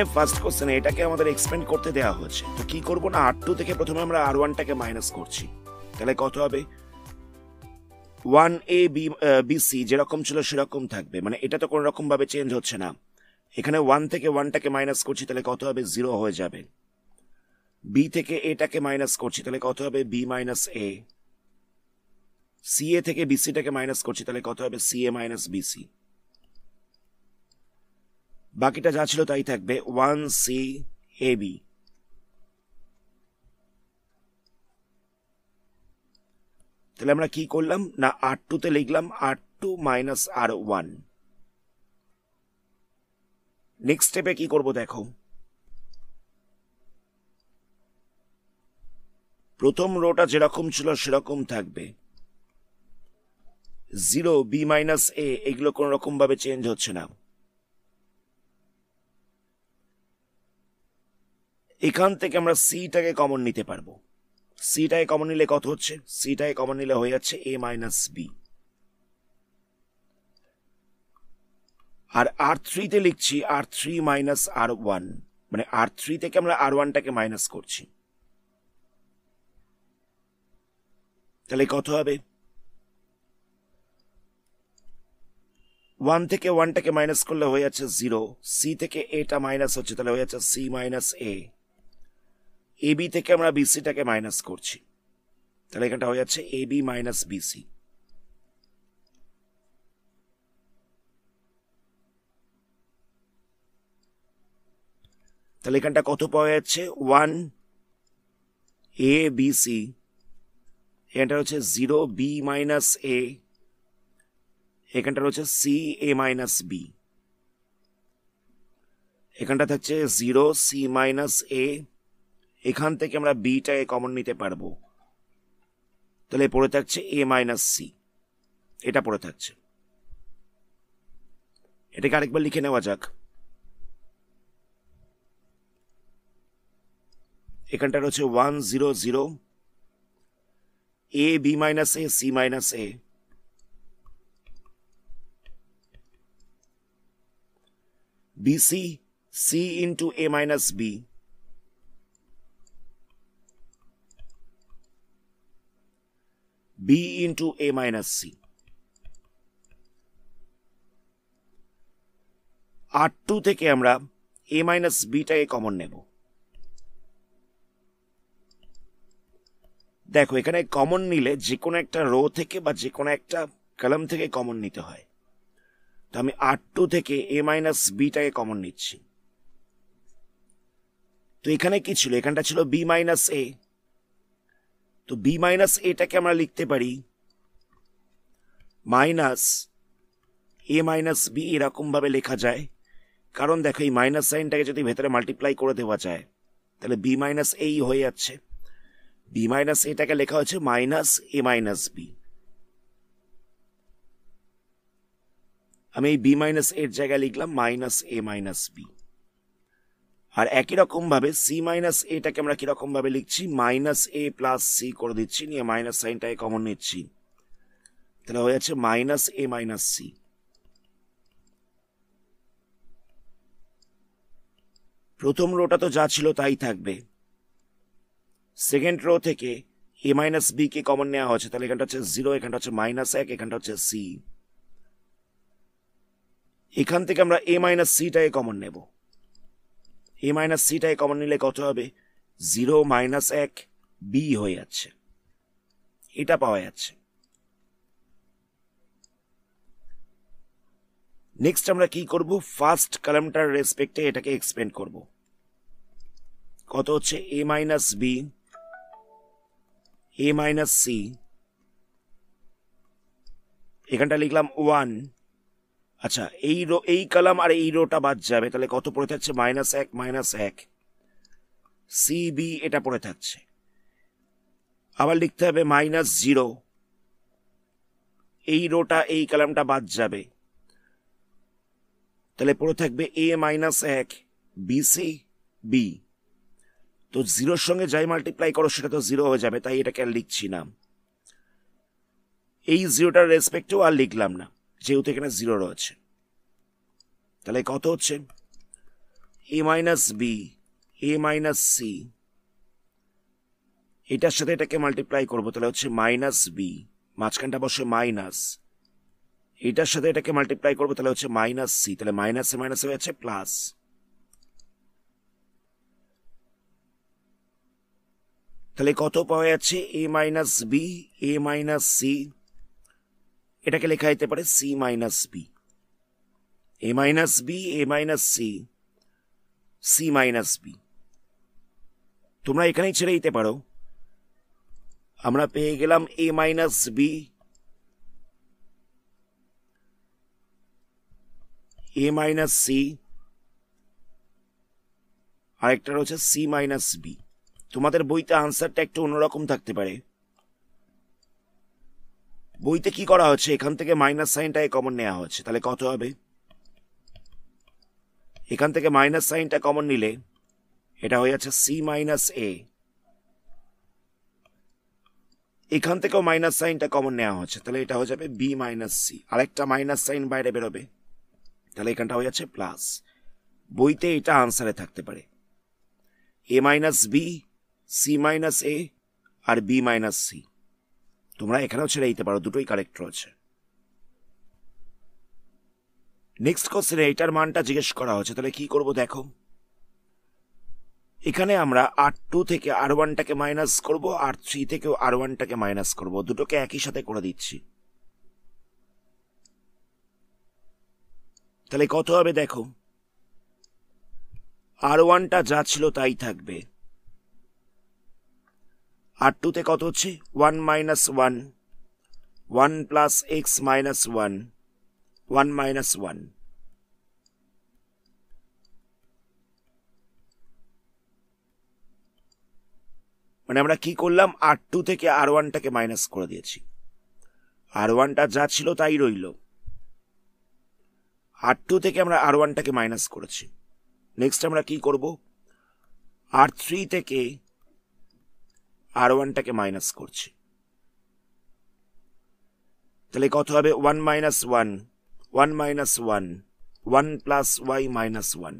এখানে first question এটাকে আমাদের এক্সপেন্ড করতে দেওয়া হয়েছে তো কি করব না আর টু থেকে প্রথমে আমরা আর ওয়ানটাকে মাইনাস করছি তাহলে কত হবে ওয়ান এ বি বিসি যেরকম ছিল সেরকম থাকবে মানে এটা তো কোনো রকমভাবে চেঞ্জ হচ্ছে না এখানে ওয়ান থেকে ওয়ানটাকে মাইনাস করছি তাহলে কত হবে জিরো হয়ে যাবে বি থেকে এটাকে মাইনাস করছি তাহলে কত হবে B minus A C A থেকে বিসিটাকে মাইনাস করছি তাহলে কত হবে সি এ মাইনাস বিসি বাকিটা যা ছিল তাই থাকবে ওয়ান সি এ বি তাহলে আমরা কি করলাম না আর টুতে লিখলাম R two minus R one next স্টেপে কি করব দেখো প্রথম রোটা যেরকম ছিল সেরকম থাকবে জিরো বি মাইনাস এ এগুলো কোনো রকমভাবে চেঞ্জ হচ্ছে না এখান থেকে আমরা সিটাকে কমন নিতে পারবো সিটাকে কমন নিলে কত হচ্ছে সিটাকে কমন নিলে হয়ে যাচ্ছে A minus B R R থ্রিতে লিখছি R three minus R one মানে আর থ্রি থেকে আমরা আর ওয়ানটাকে মাইনাস করছি তাহলে কত হবে ওয়ান থেকে ওয়ানটাকে মাইনাস করলে হয়ে যাচ্ছে জিরো সি থেকে এটা মাইনাস হচ্ছে তাহলে হয়ে যাচ্ছে সি মাইনাস এ এবি থেকে আমরা বিসিটাকে মাইনাস করছি তাহলে এখানটা হয়ে যাচ্ছে এবি মাইনাস বিসি তাহলে এখানটা কত পাওয়া যাচ্ছে ওয়ান এ বি সি এখানটা হচ্ছে জিরো বি মাইনাস এ এখানটা হচ্ছে সি এ মাইনাস বি এখানটা থাকছে জিরো সি মাইনাস এ এখান থেকে আমরা বিটাকে কমন নিতে পারবো তাহলে পড়ে থাকছে এ মাইনাস সি এটা পড়ে থাকছে এটাকে আরেকবার লিখে নেওয়া যাক এখানটা রয়েছে one zero zero A B minus A C minus A BC C into A minus B b into a minus c. R two থেকে আমরা এ মাইনাস বিটাকে কমন নেব দেখো এখানে কমন নিলে যে কোনো একটা রো থেকে বা যে কোনো একটা কলাম থেকে কমন নিতে হয় তো আমি আর টু থেকে এ মাইনাস বিটাকে কমন নিচ্ছি তো এখানে কি ছিল এখানটা ছিল বি মাইনাস এ তো বি মাইনাস এটাকে আমরা লিখতে পারি মাইনাস এ মাইনাস বি এরকমভাবে লেখা যায় কারণ দেখো এই মাইনাস সাইনটাকে যদি ভেতরে মাল্টিপ্লাই করে দেওয়া যায় তাহলে বি মাইনাস এই হয়ে যাচ্ছে বি মাইনাস এটাকে লেখা হচ্ছে মাইনাস এ মাইনাস বি আমি এই বি মাইনাস এর জায়গায় লিখলাম মাইনাস এ মাইনাস বি আর একই রকমভাবে সি মাইনাস এটাকে আমরা কীরকমভাবে লিখছি মাইনাস এ প্লাস সি করে দিচ্ছি নিয়ে মাইনাস সাইনটাকে কমন নিচ্ছি তাহলে হয়ে যাচ্ছে মাইনাস এ মাইনাস সি প্রথম রোটা তো যা ছিল তাই থাকবে সেকেন্ড রো থেকে এ মাইনাস বি কে কমন নেওয়া হচ্ছে তাহলে এখানটা হচ্ছে জিরো এখানটা হচ্ছে মাইনাস এক এখানটা হচ্ছে সি এখান থেকে আমরা এ মাইনাস সিটাকে কমন নেবো এ মাইনাস সিটাই কমন নিলে কত হবে জিরো মাইনাস এক বি হয়ে যাচ্ছে এটা পাওয়া যাচ্ছে নেক্সট আমরা কি করব ফার্স্ট কলামটার রেসপেক্টে এটাকে এক্সপেন্ড করব কত হচ্ছে A minus B A minus C এখানটা লিখলাম ওয়ান আচ্ছা এই রো এই কালাম আর এই রোটা বাদ যাবে তাহলে কত পড়ে থাকছে মাইনাস এক মাইনাস এক সিবি এটা পড়ে থাকছে আবার লিখতে হবে মাইনাস জিরো এই রোটা এই কালামটা বাদ যাবে তাহলে পড়ে থাকবে এ মাইনাস এক বিসি বি তো জিরোর সঙ্গে যাই মাল্টিপ্লাই করো সেটা তো জিরো হয়ে যাবে তাই এটাকে আর লিখছি না এই জিরোটার রেসপেক্টেও আর লিখলাম না যেহেতু এখানে জিরো রয়েছে তাহলে কত হচ্ছে A minus B A minus C এটার সাথে এটাকে মাল্টিপ্লাই করবো তাহলে হচ্ছে মাইনাস বি মাঝখানটা বসে মাইনাস এটার সাথে এটাকে মাল্টিপ্লাই করবো তাহলে হচ্ছে মাইনাস সি তাহলে মাইনাসে মাইনাসে হয়েছে প্লাস তাহলে কত পাওয়া যাচ্ছে A minus B A minus C এটাকে লেখা যেতে পারে C minus B A minus B A minus C C minus B তোমরা এখানেই ছেড়ে দিতে পারো আমরা পেয়ে গেলাম A minus B A minus C আরেকটা রয়েছে সি মাইনাস বি তোমাদের বইতে আনসারটা একটু অন্যরকম থাকতে পারে বইতে কি করা হচ্ছে এখান থেকে মাইনাস সাইনটাই কমন নেওয়া হচ্ছে তাহলে কত হবে এখান থেকে মাইনাস সাইনটা কমন নিলে এটা হয়ে যাচ্ছে সি মাইনাস এ এখান থেকেও মাইনাস সাইনটা কমন নেওয়া হচ্ছে তাহলে এটা হয়ে যাবে বি মাইনাস সি আরেকটা মাইনাস সাইন বাইরে বেরোবে তাহলে এখানটা হয়ে যাচ্ছে প্লাস বইতে এটা আনসারে থাকতে পারে A minus B C minus A আর বি মাইনাস সি তোমরা এখানেও ছেড়ে দিতে পারো দুটোই কারেক্ট রয়েছে নেক্সট কোশ্চেনে এইটার মানটা জিজ্ঞেস করা হচ্ছে তাহলে কি করব দেখো এখানে আমরা আর টু থেকে আর ওয়ানটাকে মাইনাস করব আর থ্রি থেকেও আর ওয়ানটাকে মাইনাস করব দুটোকে একই সাথে করে দিচ্ছি তাহলে কত হবে দেখো আর ওয়ানটা যা ছিল তাই থাকবে আর টুতে কত হচ্ছে one minus one one plus x minus one one minus one মানে আমরা কি করলাম আর টু থেকে আর ওয়ানটাকে মাইনাস করে দিয়েছি আর ওয়ানটা যা ছিল তাই রইল আর টু থেকে আমরা আর ওয়ানটাকে মাইনাস করেছি নেক্সট আমরা কি করব আর থ্রি থেকে আর ওয়ানটাকে মাইনাস করছি তাহলে কত হবে one minus one one minus one one plus Y minus one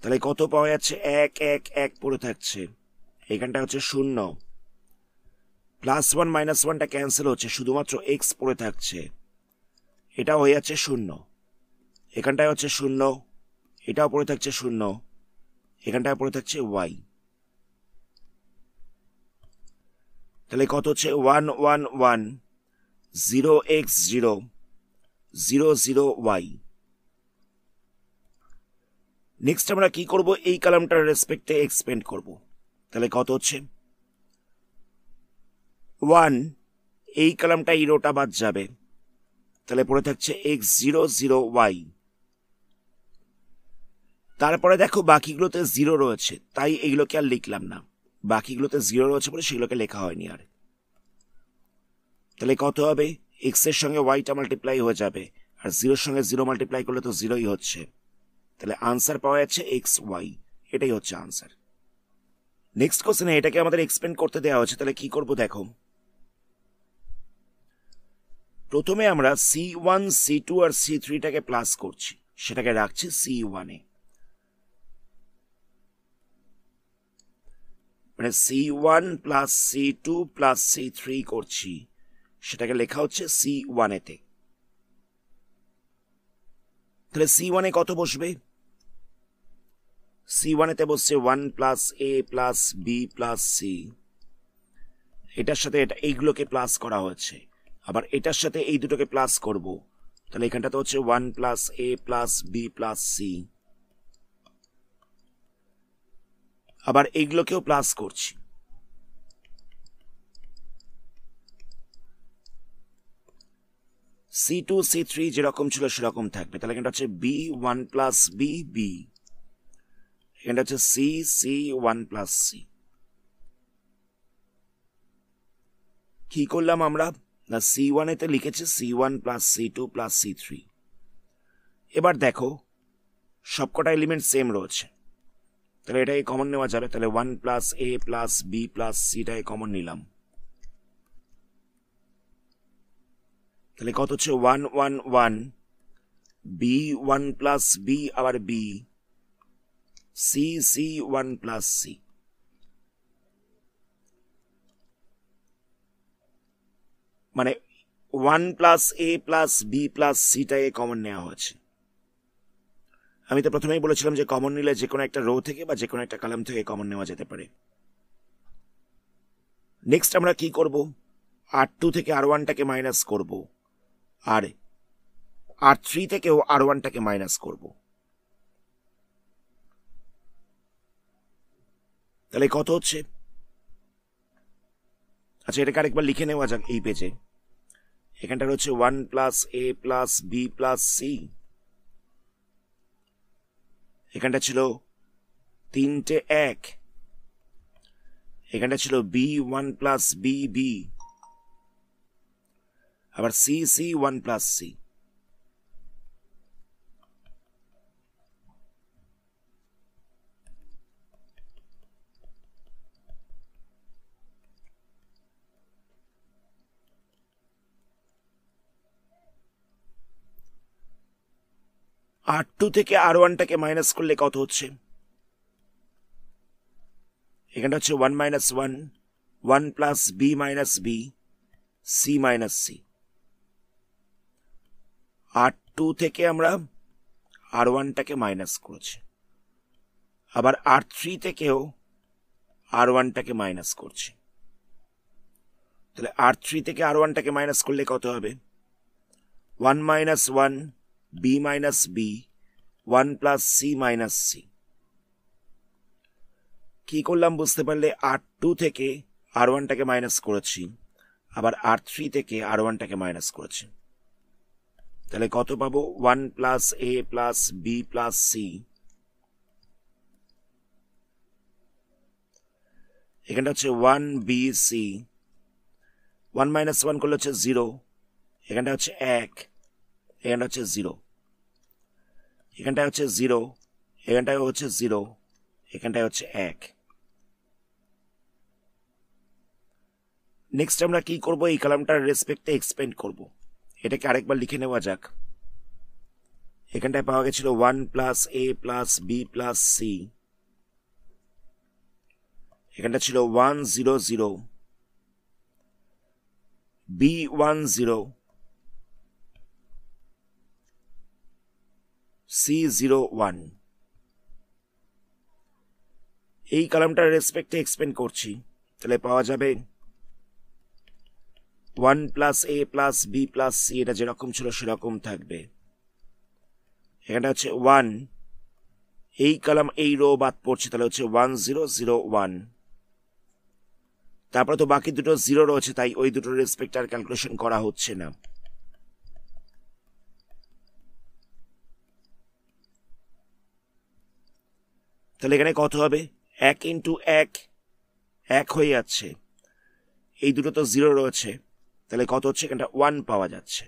তাহলে কত পাওয়া যাচ্ছে এক এক এক পড়ে থাকছে এখানটা হচ্ছে শূন্য প্লাস ওয়ান মাইনাস ওয়ানটা ক্যান্সেল হচ্ছে শুধুমাত্র এক্স পড়ে থাকছে এটা হয়ে যাচ্ছে শূন্য এখানটায় হচ্ছে শূন্য এটাও পড়ে থাকছে শূন্য এখানটায় পড়ে থাকছে ওয়াই তাহলে কত হচ্ছে one one one zero X zero zero zero Y next আমরা কি করব এই কালামটার রেসপেক্টে এক্সপেন্ড করব তাহলে কত হচ্ছে ওয়ান এই কালামটা ইরোটা বাদ যাবে তাহলে পড়ে থাকছে এক্স জিরো জিরো ওয়াই তারপরে দেখো বাকিগুলোতে জিরো রয়েছে তাই এগুলোকে আর লিখলাম না বাকিগুলোতে জিরো রয়েছে বলে সেগুলোকে লেখা হয়নি আর তাহলে কত হবে এক্সের সঙ্গে ওয়াইটা মাল্টিপ্লাই হয়ে যাবে আর জিরোর সঙ্গে জিরো মাল্টিপ্লাই করলে তো জিরোই হচ্ছে তাহলে আনসার পাওয়া যাচ্ছে এক্স ওয়াই এটাই হচ্ছে আনসার নেক্সট কোশ্চেনে এটাকে আমাদের এক্সপ্লেন করতে দেওয়া হচ্ছে তাহলে কি করব দেখো প্রথমে আমরা সি ওয়ান সি টু আর সি থ্রিটাকে প্লাস করছি সেটাকে রাখছি সি ওয়ানে মানে C one plus C two plus C three করছি সেটাকে লেখা হচ্ছে সি ওয়ান এতে তাহলে সি ওয়ানে কত বসবে সি ওয়ানেতে বসছে one plus A plus B plus C এটার সাথে এটা এইগুলোকে প্লাস করা হয়েছে আবার এটার সাথে এই দুটোকে প্লাস করব তাহলে এখানটাতে হচ্ছে one plus A plus B plus C আবার এইগুলোকেও প্লাস করছি সি টু সি থ্রি যেরকম ছিল সেরকম থাকবে তাহলে এখানটা হচ্ছে B one plus B B এখানটা হচ্ছে C C one plus C কি করলাম আমরা না সি ওয়ান এতে লিখেছি C one plus C two plus C three এবার দেখো সবকটা এলিমেন্ট সেম রয়েছে তাহলে এটাকে কমন নেওয়া যাবে তাহলে one plus A plus B plus সিটাকে কমন নিলাম তাহলে কত হচ্ছে one one one B one plus B আবার B C C one plus C মানে one plus A plus B plus সিটাকে কমন নেওয়া হয়েছে আমি তো প্রথমেই বলেছিলাম যে কমন নিলে যে কোনো একটা রো থেকে বা যে কোনো একটা কালাম থেকে কমন নেওয়া যেতে পারে নেক্সট আমরা কি করব আর টু থেকে আর ওয়ানটাকে মাইনাস করব আর আর থ্রি থেকেও আর ওয়ানটাকে মাইনাস করব তাহলে কত হচ্ছে আচ্ছা এটাকে আরেকবার লিখে নেওয়া যাক এই পেজে এখানটা হচ্ছে one plus A plus B plus C এখানটা ছিল তিনটে এক এখানটা ছিল B one plus B B আবার C C one plus C R two থেকে আর ওয়ানটাকে মাইনাস করলে কত হচ্ছে এখানটা হচ্ছে one minus one one plus B minus B C minus C R two থেকে আমরা আর ওয়ানটাকে মাইনাস করেছি আবার আর থ্রি থেকেও আর ওয়ানটাকে মাইনাস করছি তাহলে আর থ্রি থেকে আর ওয়ানটাকে মাইনাস করলে কত হবে one minus one b minus b 1 plus c minus c কি করলাম বুঝতে পারলে আর টু থেকে আর ওয়ানটাকে মাইনাস করেছি আবার আর থ্রি থেকে আর ওয়ানটাকে মাইনাস করেছি তাহলে কত পাবো one plus A plus B plus C এখানটা হচ্ছে one B C one minus one করলে হচ্ছে জিরো এখানটা হচ্ছে এক এখানটা হচ্ছে জিরো এখানটায় হচ্ছে জিরো এখানটায় হচ্ছে জিরো এখানটায় হচ্ছে এক নেক্সট আমরা কি করব এই কলামটার রেসপেক্টে এক্সপেন্ড করব এটাকে আরেকবার লিখে নেওয়া যাক এখানটায় পাওয়া গেছিল one plus A plus B plus C এখানটা ছিল one zero zero B one zero C01 এই কালামটার রেসপেক্টে এক্সপ্লেন করছি তাহলে পাওয়া যাবে one plus A plus B plus C এটা যেরকম ছিল সেরকম থাকবে এখানে হচ্ছে ওয়ান এই কালাম এই রো বাদ পড়ছে তাহলে হচ্ছে ওয়ান জিরো জিরো ওয়ান তারপরে তো বাকি দুটো জিরো রয়েছে তাই ওই দুটোর রেসপেক্ট আর ক্যালকুলেশন করা হচ্ছে না তাহলে এখানে কত হবে এক ইন্টু এক এক হয়ে যাচ্ছে এই দুটো তো জিরো রয়েছে তাহলে কত হচ্ছে এখানটা ওয়ান পাওয়া যাচ্ছে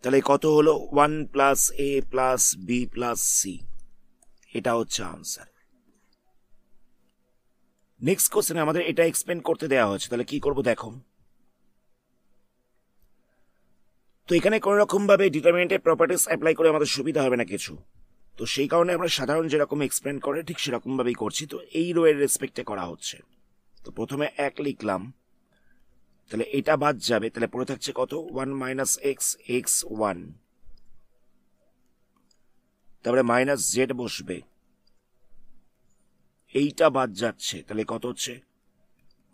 তাহলে কত হলো one plus A plus B plus C এটা হচ্ছে আনসার নেক্সট কোশ্চেনে আমাদের এটা এক্সপ্লেন করতে দেওয়া হয়েছে তাহলে কি করব দেখো তো এখানে কোনো ভাবে ডিটারমিনেন্টের প্রপার্টিস অ্যাপ্লাই করে আমাদের সুবিধা হবে না কিছু তো সেই কারণে আমরা সাধারণ যেরকম এক্সপ্লেন করে ঠিক সেরকমভাবেই করছি তো এই রো এর রেসপেক্টে করা হচ্ছে তো প্রথমে এক লিখলাম তাহলে এটা বাদ যাবে তাহলে পড়ে থাকছে কত one minus X X one তারপরে মাইনাস জেড বসবে এইটা বাদ যাচ্ছে তাহলে কত হচ্ছে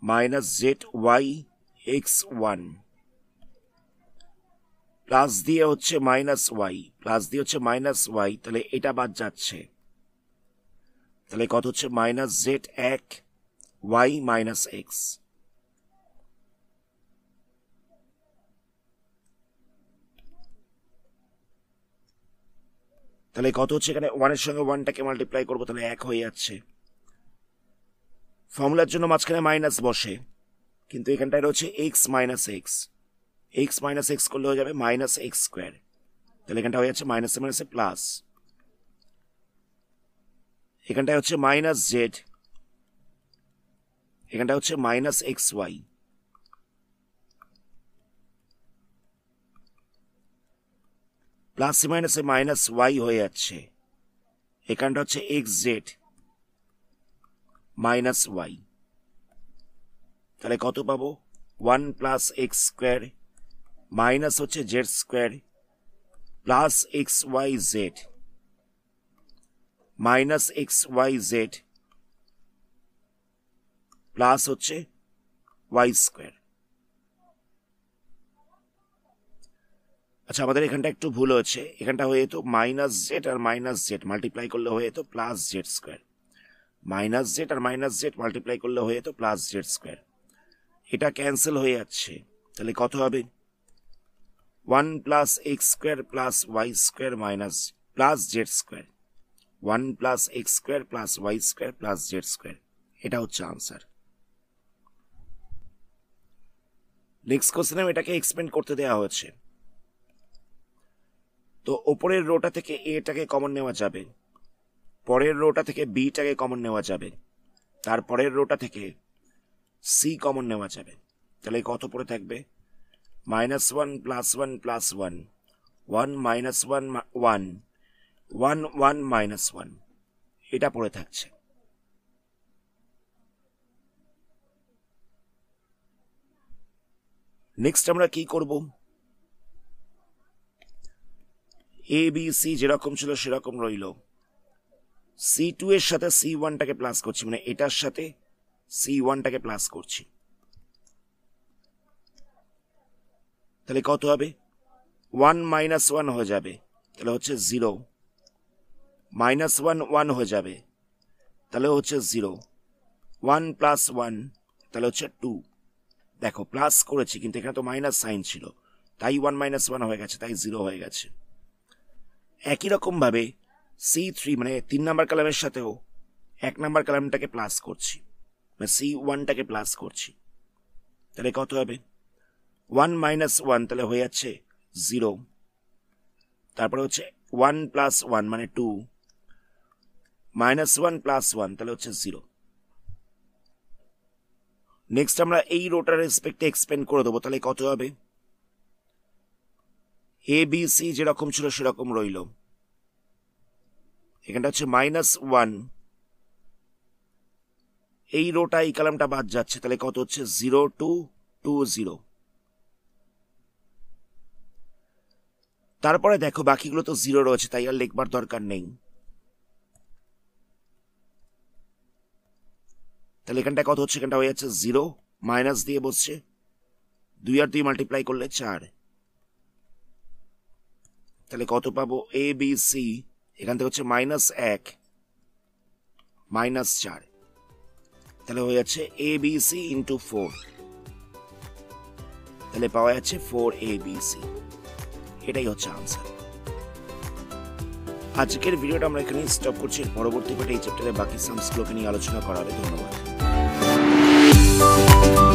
minus Z Y X one plus দিয়ে হচ্ছে মাইনাস ওয়াই প্লাস দিয়ে হচ্ছে মাইনাস ওয়াই তাহলে এটা বাদ যাচ্ছে তাহলে কত হচ্ছে মাইনাস জেড এক ওয়াই মাইনাস এক্স তাহলে কত হচ্ছে এখানে ওয়ানের সঙ্গে ওয়ানটাকে মাল্টিপ্লাই করবো তাহলে এক হয়ে যাচ্ছে ফর্মুলার জন্য মাঝখানে মাইনাস বসে কিন্তু এখানটায় রয়েছে X minus X X minus X করলে হয়ে যাবে মাইনাস এক্স স্কোয়ার তাহলে এখানটা হয়ে যাচ্ছে মাইনাসে মাইনাসে প্লাস এখানটায় হচ্ছে মাইনাস জেড এখানটা হচ্ছে মাইনাস এক্স ওয়াই প্লাস মাইনাসে মাইনাস ওয়াই হয়ে যাচ্ছে এখানটা হচ্ছে এক্স জেড মাইনাস ওয়াই তাহলে কত পাবো one plus X square minus হচ্ছে Z square plus X Y Z minus X Y Z plus হচ্ছে ওয়াই স্কোয়ার আচ্ছা আমাদের এখানটা একটু ভুল হচ্ছে এখানটা হয়ে যেত মাইনাস জেড আর মাইনাস জেড মাল্টিপ্লাই করলে হয়ে যেত plus Z square minus Z আর মাইনাস জেড মাল্টিপ্লাই করলে হয়ে যেত প্লাস জেড স্কোয়ার এটা ক্যান্সেল হয়ে যাচ্ছে তাহলে কত হবে one plus X square plus Y square minus plus Z square one plus X square plus Y square plus Z square এটা হচ্ছে আনসার নেক্সট কোশ্চেনে এটাকে এক্সপেন্ড করতে দেওয়া হয়েছে তো ওপরের রোটা থেকে এটাকে কমন নেওয়া যাবে পরের রোটা থেকে বিটাকে কমন নেওয়া যাবে তারপরের রোটা থেকে সি কমন নেওয়া যাবে তাহলে কত পড়ে থাকবে minus 1 plus 1 plus 1 1 minus 1 1 1 1 minus 1 এটা পড়ে থাকছে নেক্সট আমরা কি করব এ বি সি যেরকম ছিল সেরকম রইল সি টু এর সাথে সি ওয়ানটাকে প্লাস করছি মানে এটার সাথে সি ওয়ানটাকে প্লাস করছি তাহলে কত হবে ওয়ান মাইনাস ওয়ান হয়ে যাবে তাহলে হচ্ছে জিরো মাইনাস ওয়ান ওয়ান হয়ে যাবে তাহলে হচ্ছে জিরো ওয়ান প্লাস ওয়ান তাহলে হচ্ছে টু দেখো প্লাস করেছি কিন্তু এখানে তো মাইনাস সাইন ছিল তাই ওয়ান মাইনাস ওয়ান হয়ে গেছে তাই জিরো হয়ে গেছে একই রকমভাবে সি থ্রি মানে তিন নাম্বার কলামের সাথেও এক নাম্বার কলামটাকে প্লাস করছি মানে সি ওয়ানটাকে প্লাস করছি তাহলে কত হবে ওয়ান মাইনাস ওয়ান তাহলে হয়ে যাচ্ছে জিরো তারপরে হচ্ছে ওয়ান প্লাস ওয়ান মানে two minus one plus one তাহলে হচ্ছে জিরো নেক্সট আমরা এই রোটার রেসপেক্টে এক্সপেন্ড করে দেবো তাহলে কত হবে এ বি সি যেরকম ছিল সেরকম রইল এখানটা হচ্ছে মাইনাস ওয়ান এই রোটা এই কালামটা বাদ যাচ্ছে তাহলে কত হচ্ছে জিরো টু টু জিরো তারপরে দেখো বাকিগুলো তো জিরো রয়েছে তাই আর লিখবার দরকার নেই তাহলে এখানটা কত হচ্ছে এখানটা হয়ে যাচ্ছে জিরো মাইনাস দিয়ে বসছে দুই আর দুই মাল্টিপ্লাই করলে চার তাহলে কত পাবো এ বি সি এখান থেকে হচ্ছে মাইনাস এক মাইনাস চার তাহলে হয়ে যাচ্ছে A B C into four তাহলে পাওয়া যাচ্ছে ফোর এ বি সি এটাই হচ্ছে আনসার আজকের ভিডিওটা আমরা এখানে স্টপ করছি পরবর্তী পাঠে এই চ্যাপ্টারে বাকি সামসগুলোকে নিয়ে আলোচনা করা হবে ধন্যবাদ